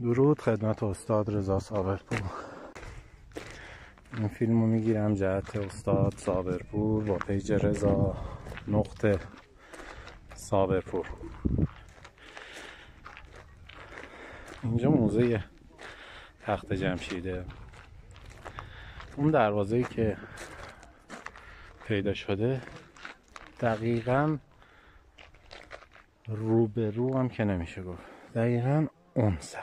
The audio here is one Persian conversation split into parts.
درود خدمت استاد رضا صابرپور این فیلم رو میگیرم جهت استاد صابرپور با پیج رضا نقطه صابرپور اینجا موزه تخت جمشیده اون دروازه که پیدا شده دقیقا روبرو هم که نمیشه گفت دقیقا اون سمت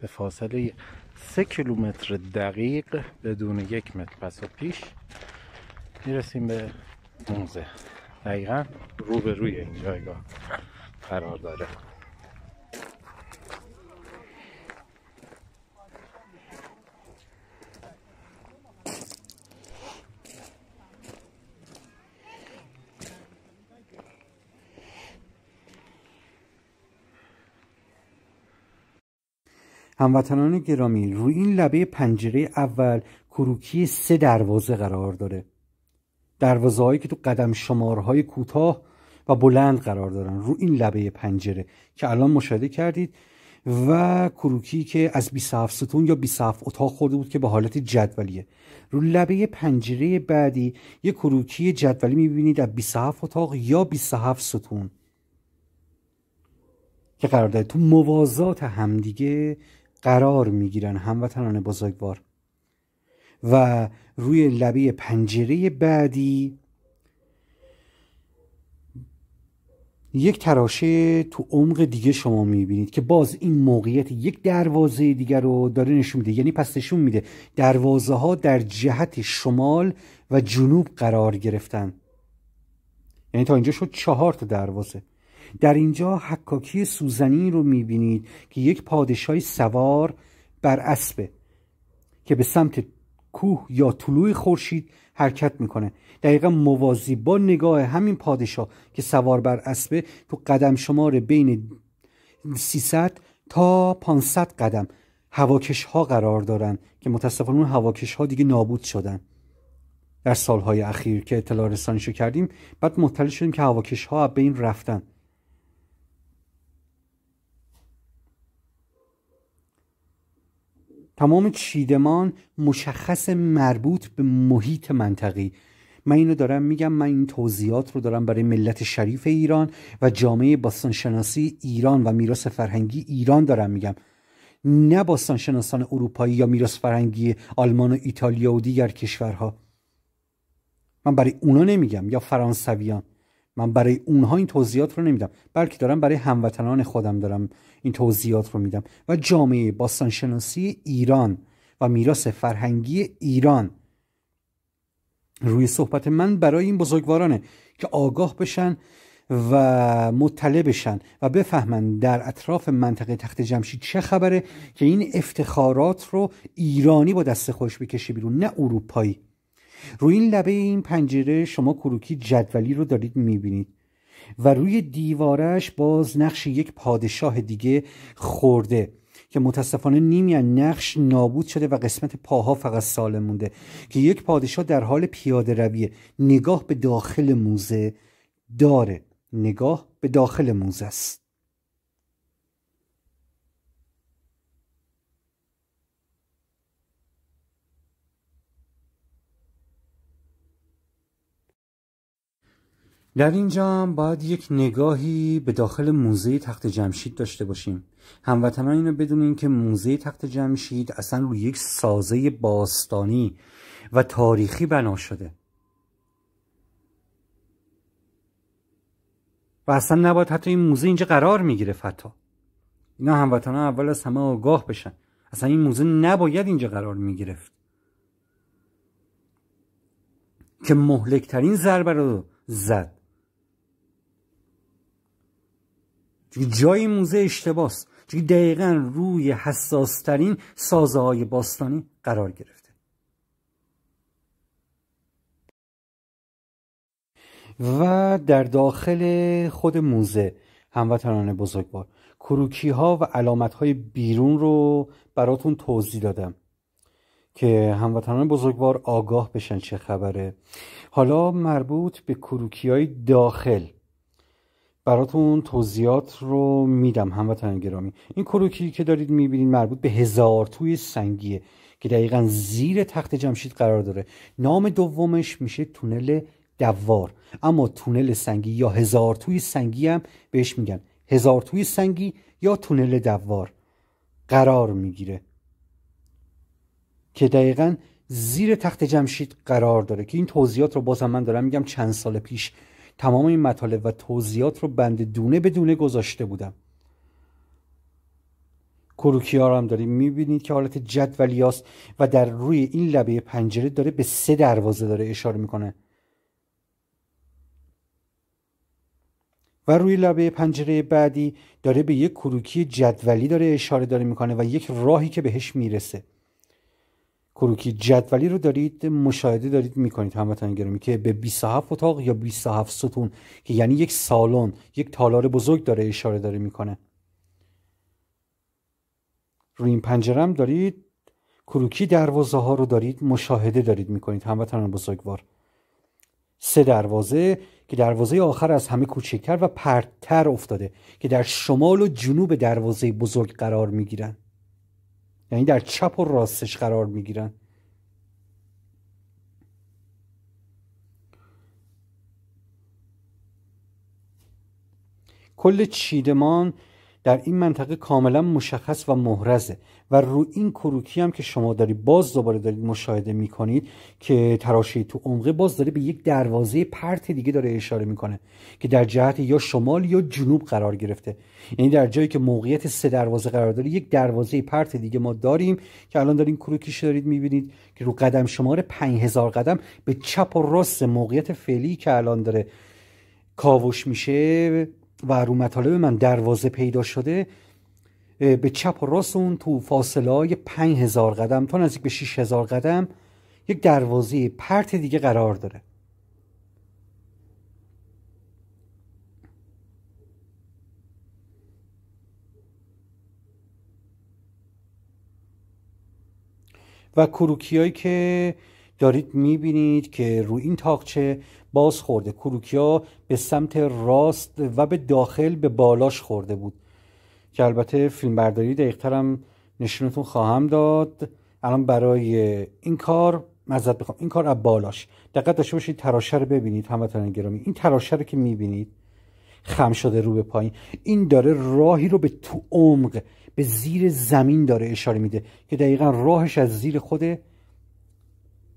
به فاصله سه کیلومتر دقیق بدون یک متر پس و پیش میرسیم به موزه دقیقا روبروی این جایگاه قرار داره هموطنان گرامی روی این لبه پنجره اول کروکی سه دروازه قرار داره دروازه هایی که تو قدم شمارهای کوتاه و بلند قرار دارن رو این لبه پنجره که الان مشاهده کردید و کروکی که از 27 ستون یا 27 اتاق خورده بود که به حالت جدولیه رو لبه پنجره بعدی یه کروکی جدولی میبینید از 27 اتاق یا 27 ستون که قرار داره تو موازات همدیگه قرار میگیرن هموطنان بزرگوار و روی لبه پنجره بعدی یک تراشه تو عمق دیگه شما میبینید که باز این موقعیت یک دروازه دیگر رو داره نشون میده یعنی پس نشون میده دروازه ها در جهت شمال و جنوب قرار گرفتن یعنی تا اینجا شد چهار تا دروازه در اینجا حکاکی سوزنی رو میبینید که یک پادشاه سوار بر اسبه که به سمت کوه یا طلوع خورشید حرکت میکنه دقیقا موازی با نگاه همین پادشاه که سوار بر اسبه تو قدم شمار بین 300 تا 500 قدم هواکش ها قرار دارن که متاسفانه اون هواکش ها دیگه نابود شدن در سالهای اخیر که اطلاع رسانیشو کردیم بعد مطلع شدیم که هواکش ها به این رفتن تمام چیدمان مشخص مربوط به محیط منطقی من اینو دارم میگم من این توضیحات رو دارم برای ملت شریف ایران و جامعه باستانشناسی ایران و میراث فرهنگی ایران دارم میگم نه باستانشناسان اروپایی یا میراث فرهنگی آلمان و ایتالیا و دیگر کشورها من برای اونا نمیگم یا فرانسویان من برای اونها این توضیحات رو نمیدم بلکه دارم برای هموطنان خودم دارم این توضیحات رو میدم و جامعه باستانشناسی ایران و میراث فرهنگی ایران روی صحبت من برای این بزرگوارانه که آگاه بشن و مطلع بشن و بفهمن در اطراف منطقه تخت جمشید چه خبره که این افتخارات رو ایرانی با دست خوش بکشه بیرون نه اروپایی روی این لبه این پنجره شما کروکی جدولی رو دارید میبینید و روی دیوارش باز نقش یک پادشاه دیگه خورده که متاسفانه نیمی از نقش نابود شده و قسمت پاها فقط سالم مونده که یک پادشاه در حال پیاده رویه نگاه به داخل موزه داره نگاه به داخل موزه است در اینجا هم باید یک نگاهی به داخل موزه تخت جمشید داشته باشیم هموطنان اینو بدونین که موزه تخت جمشید اصلا روی یک سازه باستانی و تاریخی بنا شده و اصلا نباید حتی این موزه اینجا قرار میگیره فتا اینا هموطنان اول از همه آگاه بشن اصلا این موزه نباید اینجا قرار میگرفت که مهلکترین ضربه رو زد چون جای موزه اشتباس چون دقیقا روی حساسترین سازه های باستانی قرار گرفته و در داخل خود موزه هموطنان بزرگوار کروکی ها و علامت های بیرون رو براتون توضیح دادم که هموطنان بزرگوار آگاه بشن چه خبره حالا مربوط به کروکی های داخل براتون توضیحات رو میدم هم گرامی این کروکی که دارید میبینید مربوط به هزار توی سنگیه که دقیقا زیر تخت جمشید قرار داره نام دومش میشه تونل دوار اما تونل سنگی یا هزار توی سنگی هم بهش میگن هزار توی سنگی یا تونل دوار قرار میگیره که دقیقا زیر تخت جمشید قرار داره که این توضیحات رو بازم من دارم میگم چند سال پیش تمام این مطالب و توضیحات رو بند دونه به دونه گذاشته بودم کروکی رو هم داریم میبینید که حالت جدولی است و در روی این لبه پنجره داره به سه دروازه داره اشاره میکنه و روی لبه پنجره بعدی داره به یک کروکی جدولی داره اشاره داره میکنه و یک راهی که بهش میرسه کروکی جدولی رو دارید مشاهده دارید میکنید هموطنان گرامی که به 27 اتاق یا 27 ستون که یعنی یک سالن یک تالار بزرگ داره اشاره داره میکنه روی این پنجرم دارید کروکی دروازه ها رو دارید مشاهده دارید میکنید هموطنان بزرگوار سه دروازه که دروازه آخر از همه کوچکتر و پرتر افتاده که در شمال و جنوب دروازه بزرگ قرار میگیرند یعنی در چپ و راستش قرار میگیرن کل چیدمان در این منطقه کاملا مشخص و مهرزه و رو این کروکی هم که شما دارید باز دوباره دارید مشاهده میکنید که تراشه تو عمقه باز داره به یک دروازه پرت دیگه داره اشاره میکنه که در جهت یا شمال یا جنوب قرار گرفته یعنی در جایی که موقعیت سه دروازه قرار داره یک دروازه پرت دیگه ما داریم که الان دارین کروکیش دارید میبینید که رو قدم شماره 5000 قدم به چپ و راست موقعیت فعلی که الان داره کاوش میشه و رو مطالب من دروازه پیدا شده به چپ و راست اون تو فاصله های هزار قدم تا نزدیک به هزار قدم یک دروازه پرت دیگه قرار داره و کروکی هایی که دارید میبینید که روی این تاقچه باز خورده کروکیا به سمت راست و به داخل به بالاش خورده بود که البته فیلم برداری دقیقترم نشونتون خواهم داد الان برای این کار مزد بخوام این کار از بالاش دقت داشته باشید تراشه رو ببینید هموطنان گرامی این تراشه رو که میبینید خم شده رو به پایین این داره راهی رو به تو عمق به زیر زمین داره اشاره میده که دقیقا راهش از زیر خود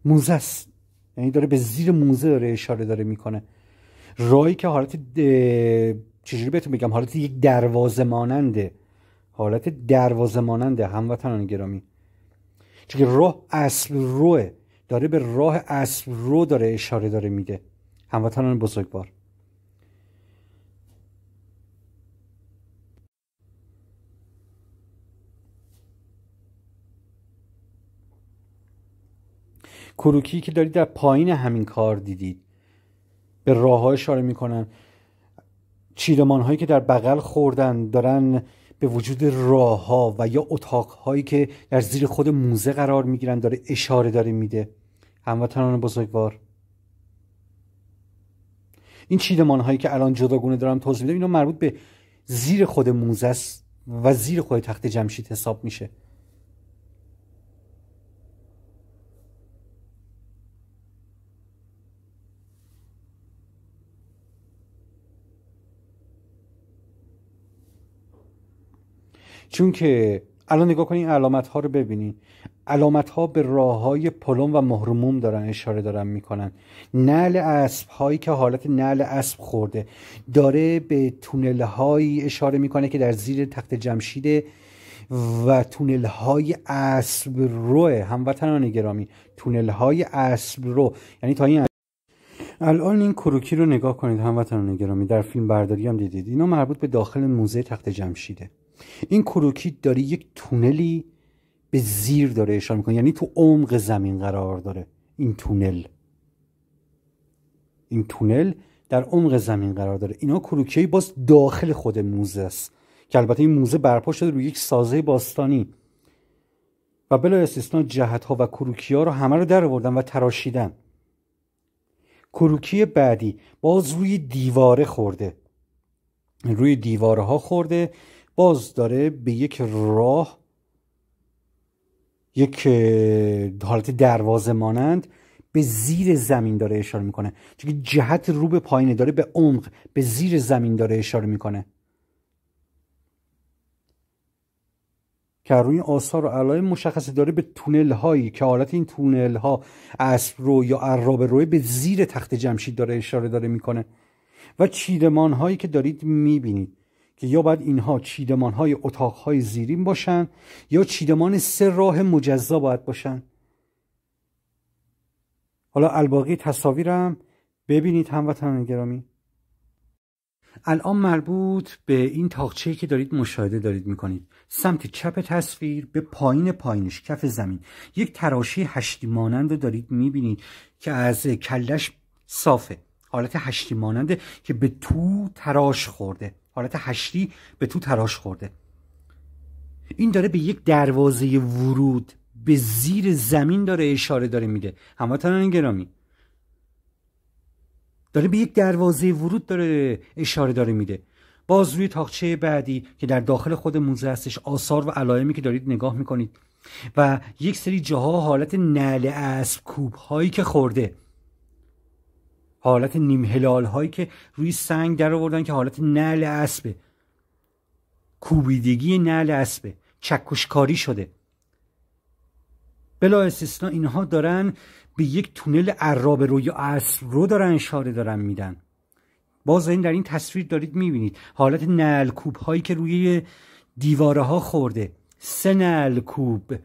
موزه است یعنی داره به زیر موزه داره اشاره داره میکنه راهی که حالت چجوری بهتون بگم حالت یک دروازه ماننده حالت دروازه ماننده هموطنان گرامی چون راه اصل روه داره به راه اصل رو داره اشاره داره میده هموطنان بزرگوار کروکی که دارید در پایین همین کار دیدید به راه ها اشاره میکنن چیرمان هایی که در بغل خوردن دارن به وجود راه ها و یا اتاق هایی که در زیر خود موزه قرار میگیرن داره اشاره داره میده هموطنان بزرگوار این چیدمان هایی که الان جداگونه دارم توضیح میدم اینا مربوط به زیر خود موزه است و زیر خود تخت جمشید حساب میشه چون که الان نگاه کنین علامت ها رو ببینید علامت ها به راه های پلوم و مهرموم دارن اشاره دارن میکنن نعل اسب هایی که حالت نعل اسب خورده داره به تونل هایی اشاره میکنه که در زیر تخت جمشیده و تونل های اسب روه هموطنان گرامی تونل های اسب رو یعنی تا این الان این کروکی رو نگاه کنید هموطنان گرامی در فیلم برداری هم دیدید اینا مربوط به داخل موزه تخت جمشیده این کروکی داره یک تونلی به زیر داره اشاره میکنه یعنی تو عمق زمین قرار داره این تونل این تونل در عمق زمین قرار داره اینا کروکی باز داخل خود موزه است که البته این موزه برپا شده روی یک سازه باستانی و بلا استثنا جهت ها و کروکی ها رو همه رو در آوردن و تراشیدن کروکی بعدی باز روی دیواره خورده روی دیواره ها خورده باز داره به یک راه یک حالت دروازه مانند به زیر زمین داره اشاره میکنه چون جهت رو به پایینه داره به عمق به زیر زمین داره اشاره میکنه که روی آثار و علائم مشخصی داره به تونل هایی که حالت این تونل ها اسب رو یا عراب روی به زیر تخت جمشید داره اشاره داره میکنه و چیدمان هایی که دارید میبینید که یا باید اینها چیدمان های اتاق های زیرین باشن یا چیدمان سه راه مجزا باید باشن حالا الباقی تصاویرم ببینید هموطنان گرامی الان مربوط به این تاقچه‌ای که دارید مشاهده دارید میکنید سمت چپ تصویر به پایین پایینش کف زمین یک تراشی هشتی مانند دارید میبینید که از کلش صافه حالت هشتی ماننده که به تو تراش خورده حالت هشتی به تو تراش خورده این داره به یک دروازه ورود به زیر زمین داره اشاره داره میده هموطنان گرامی داره به یک دروازه ورود داره اشاره داره میده باز روی تاخچه بعدی که در داخل خود موزه هستش آثار و علائمی که دارید نگاه میکنید و یک سری جاها حالت نعل اسب کوب هایی که خورده حالت نیم هلال هایی که روی سنگ در آوردن که حالت نعل اسبه کوبیدگی نعل اسبه چکشکاری شده بلا استثنا اینها دارن به یک تونل عرابه رو یا اصر رو دارن اشاره دارن میدن باز این در این تصویر دارید میبینید حالت کوب هایی که روی دیواره ها خورده سه کوب.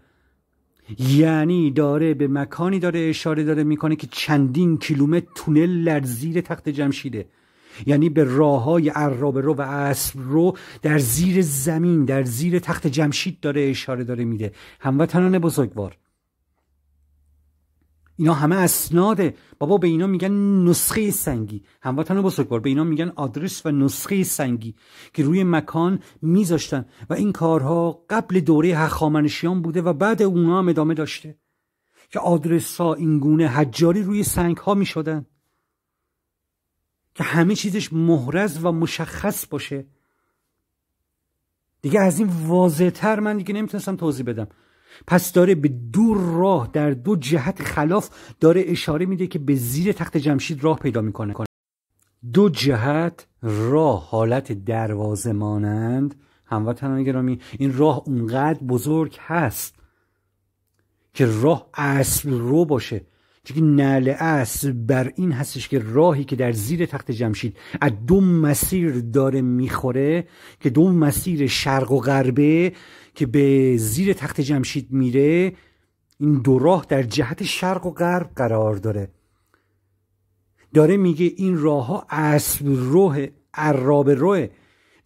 یعنی داره به مکانی داره اشاره داره میکنه که چندین کیلومتر تونل در زیر تخت جمشیده یعنی به راه های عرابه رو و اسب رو در زیر زمین در زیر تخت جمشید داره اشاره داره میده هموطنان بزرگوار اینا همه اسناده بابا به اینا میگن نسخه سنگی هموطن بزرگوار به اینا میگن آدرس و نسخه سنگی که روی مکان میذاشتن و این کارها قبل دوره هخامنشیان بوده و بعد اونا هم ادامه داشته که آدرس ها اینگونه حجاری روی سنگ ها میشدن که همه چیزش مهرز و مشخص باشه دیگه از این واضح تر من دیگه نمیتونستم توضیح بدم پس داره به دو راه در دو جهت خلاف داره اشاره میده که به زیر تخت جمشید راه پیدا میکنه دو جهت راه حالت دروازه مانند هموطنان گرامی این راه اونقدر بزرگ هست که راه اصل رو باشه چون نله است بر این هستش که راهی که در زیر تخت جمشید از دو مسیر داره میخوره که دو مسیر شرق و غربه که به زیر تخت جمشید میره این دو راه در جهت شرق و غرب قرار داره داره میگه این راه ها اسب روه عراب روه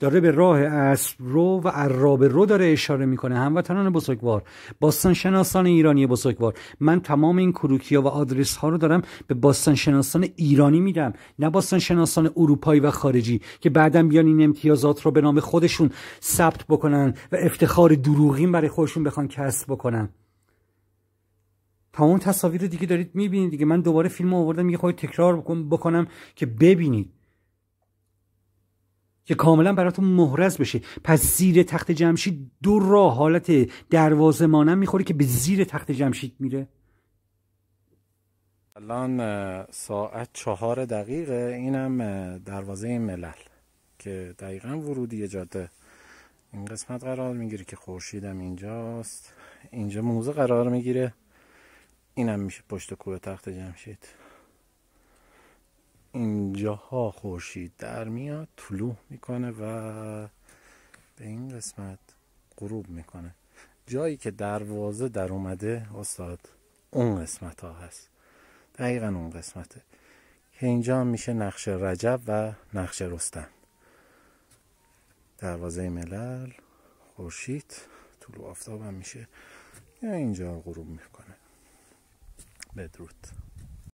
داره به راه اسب رو و عراب رو داره اشاره میکنه هموطنان بزرگوار باستانشناسان ایرانی بزرگوار من تمام این کروکیا و آدرس ها رو دارم به باستانشناسان ایرانی میدم نه باستانشناسان اروپایی و خارجی که بعدا بیان این امتیازات رو به نام خودشون ثبت بکنن و افتخار دروغین برای خودشون بخوان کسب بکنن تمام تصاویر دیگه دارید میبینید دیگه من دوباره فیلم آوردم یه خب تکرار بکنم که ببینید که کاملا براتون مهرز بشه پس زیر تخت جمشید دو راه حالت دروازه مانم میخوره که به زیر تخت جمشید میره الان ساعت چهار دقیقه اینم دروازه ملل که دقیقا ورودی جاده این قسمت قرار میگیره که خورشیدم اینجاست اینجا موزه قرار میگیره اینم میشه پشت کوه تخت جمشید اینجاها خورشید در میاد طلوع میکنه و به این قسمت غروب میکنه جایی که دروازه در اومده استاد اون قسمت ها هست دقیقا اون قسمته که اینجا میشه نقش رجب و نقش رستن دروازه ملل خورشید طلوع آفتاب هم میشه یا اینجا غروب میکنه بدرود